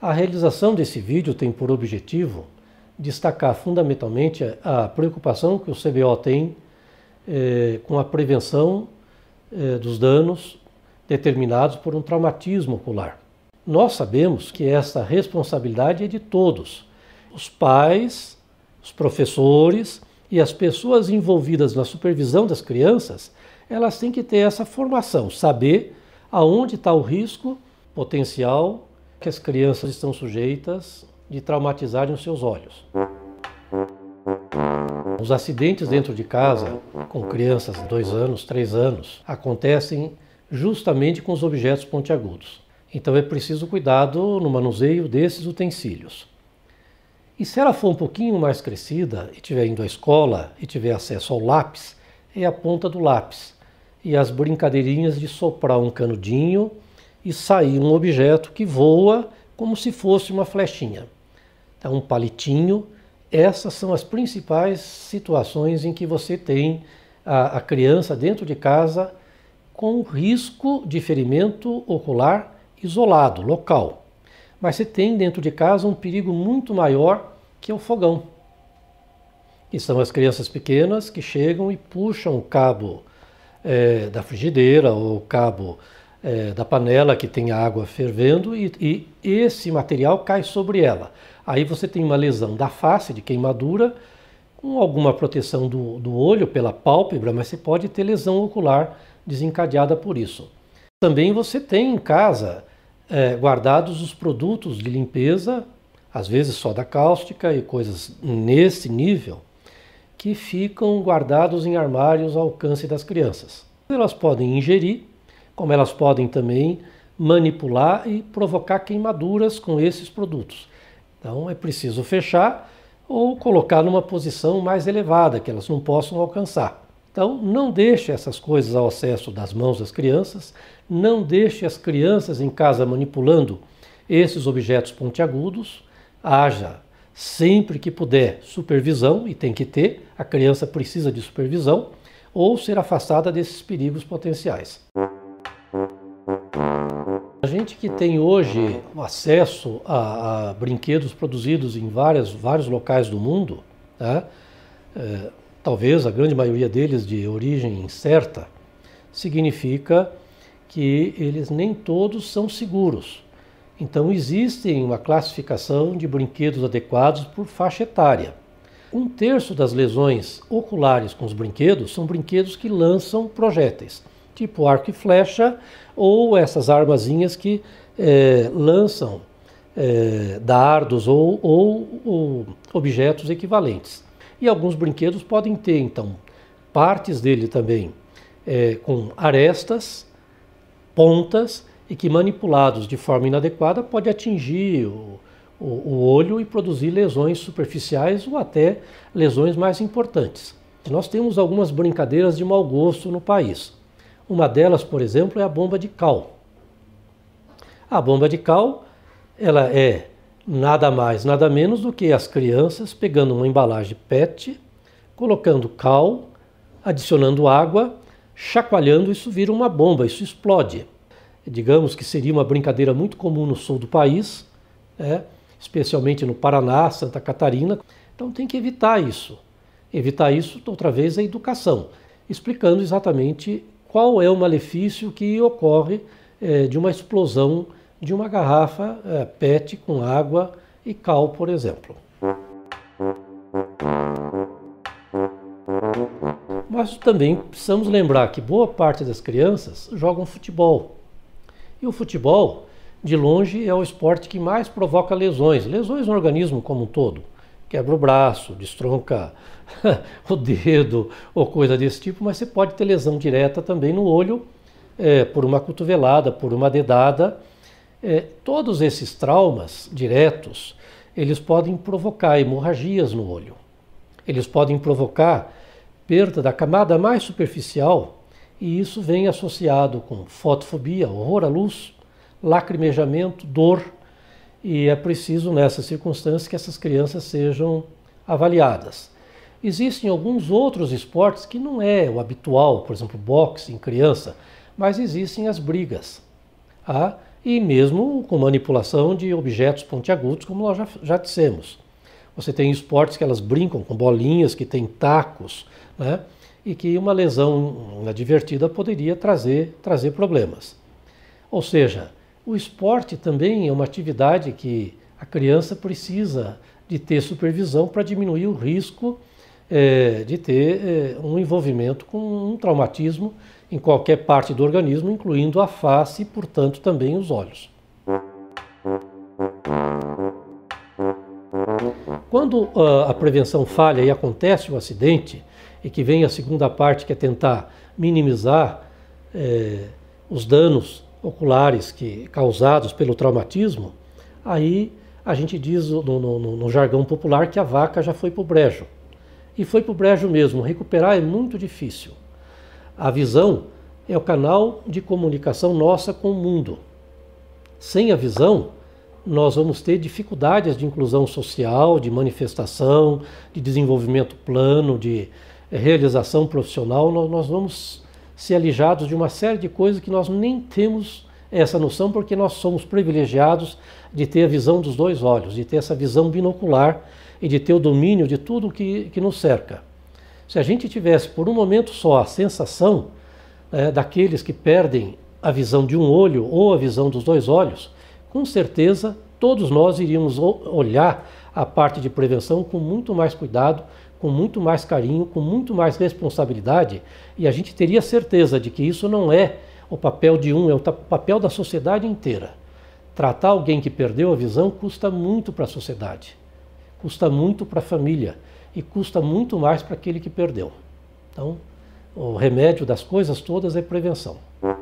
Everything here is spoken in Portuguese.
A realização desse vídeo tem por objetivo destacar fundamentalmente a preocupação que o CBO tem eh, com a prevenção eh, dos danos determinados por um traumatismo ocular. Nós sabemos que essa responsabilidade é de todos, os pais, os professores e as pessoas envolvidas na supervisão das crianças, elas têm que ter essa formação, saber aonde está o risco potencial que as crianças estão sujeitas de traumatizarem os seus olhos. Os acidentes dentro de casa, com crianças de 2 anos, 3 anos, acontecem justamente com os objetos pontiagudos. Então é preciso cuidado no manuseio desses utensílios. E se ela for um pouquinho mais crescida e tiver indo à escola e tiver acesso ao lápis, é a ponta do lápis e as brincadeirinhas de soprar um canudinho e sair um objeto que voa como se fosse uma flechinha. Então, um palitinho. Essas são as principais situações em que você tem a, a criança dentro de casa com risco de ferimento ocular isolado, local. Mas você tem dentro de casa um perigo muito maior que é o fogão. Que são as crianças pequenas que chegam e puxam o cabo é, da frigideira ou o cabo é, da panela que tem a água fervendo e, e esse material cai sobre ela. Aí você tem uma lesão da face de queimadura, com alguma proteção do, do olho pela pálpebra, mas você pode ter lesão ocular desencadeada por isso. Também você tem em casa é, guardados os produtos de limpeza, às vezes só da cáustica e coisas nesse nível, que ficam guardados em armários ao alcance das crianças. Elas podem ingerir como elas podem também manipular e provocar queimaduras com esses produtos. Então é preciso fechar ou colocar numa posição mais elevada que elas não possam alcançar. Então não deixe essas coisas ao acesso das mãos das crianças, não deixe as crianças em casa manipulando esses objetos pontiagudos. Haja sempre que puder supervisão e tem que ter, a criança precisa de supervisão ou ser afastada desses perigos potenciais. A gente que tem hoje acesso a, a brinquedos produzidos em várias, vários locais do mundo, né? é, talvez a grande maioria deles de origem incerta, significa que eles nem todos são seguros. Então existe uma classificação de brinquedos adequados por faixa etária. Um terço das lesões oculares com os brinquedos são brinquedos que lançam projéteis tipo arco e flecha, ou essas armazinhas que é, lançam é, dardos ou, ou, ou objetos equivalentes. E alguns brinquedos podem ter, então, partes dele também é, com arestas, pontas e que, manipulados de forma inadequada, pode atingir o, o, o olho e produzir lesões superficiais ou até lesões mais importantes. Nós temos algumas brincadeiras de mau gosto no país. Uma delas, por exemplo, é a bomba de cal. A bomba de cal, ela é nada mais, nada menos do que as crianças pegando uma embalagem PET, colocando cal, adicionando água, chacoalhando, isso vira uma bomba, isso explode. Digamos que seria uma brincadeira muito comum no sul do país, é, especialmente no Paraná, Santa Catarina. Então tem que evitar isso. Evitar isso, outra vez, é a educação, explicando exatamente qual é o malefício que ocorre é, de uma explosão de uma garrafa é, PET com água e cal, por exemplo. Mas também precisamos lembrar que boa parte das crianças jogam futebol. E o futebol, de longe, é o esporte que mais provoca lesões, lesões no organismo como um todo quebra o braço, destronca o dedo ou coisa desse tipo, mas você pode ter lesão direta também no olho é, por uma cotovelada, por uma dedada. É, todos esses traumas diretos, eles podem provocar hemorragias no olho. Eles podem provocar perda da camada mais superficial e isso vem associado com fotofobia, horror à luz, lacrimejamento, dor, e é preciso, nessas circunstâncias, que essas crianças sejam avaliadas. Existem alguns outros esportes que não é o habitual, por exemplo, boxe em criança, mas existem as brigas. Ah, e mesmo com manipulação de objetos pontiagudos, como nós já, já dissemos. Você tem esportes que elas brincam com bolinhas, que tem tacos, né? e que uma lesão inadvertida poderia trazer, trazer problemas. Ou seja, o esporte também é uma atividade que a criança precisa de ter supervisão para diminuir o risco é, de ter é, um envolvimento com um traumatismo em qualquer parte do organismo, incluindo a face e, portanto, também os olhos. Quando a, ah, a prevenção falha e acontece o um acidente, e que vem a segunda parte, que é tentar minimizar é, os danos oculares que causados pelo traumatismo, aí a gente diz no, no, no jargão popular que a vaca já foi para o brejo. E foi para o brejo mesmo. Recuperar é muito difícil. A visão é o canal de comunicação nossa com o mundo. Sem a visão, nós vamos ter dificuldades de inclusão social, de manifestação, de desenvolvimento plano, de eh, realização profissional. Nós, vamos ser alijados de uma série de coisas que nós nem temos essa noção, porque nós somos privilegiados de ter a visão dos dois olhos, de ter essa visão binocular e de ter o domínio de tudo que, que nos cerca. Se a gente tivesse por um momento só a sensação é, daqueles que perdem a visão de um olho ou a visão dos dois olhos, com certeza todos nós iríamos olhar a parte de prevenção com muito mais cuidado, com muito mais carinho, com muito mais responsabilidade, e a gente teria certeza de que isso não é o papel de um, é o papel da sociedade inteira. Tratar alguém que perdeu a visão custa muito para a sociedade, custa muito para a família e custa muito mais para aquele que perdeu. Então, o remédio das coisas todas é prevenção.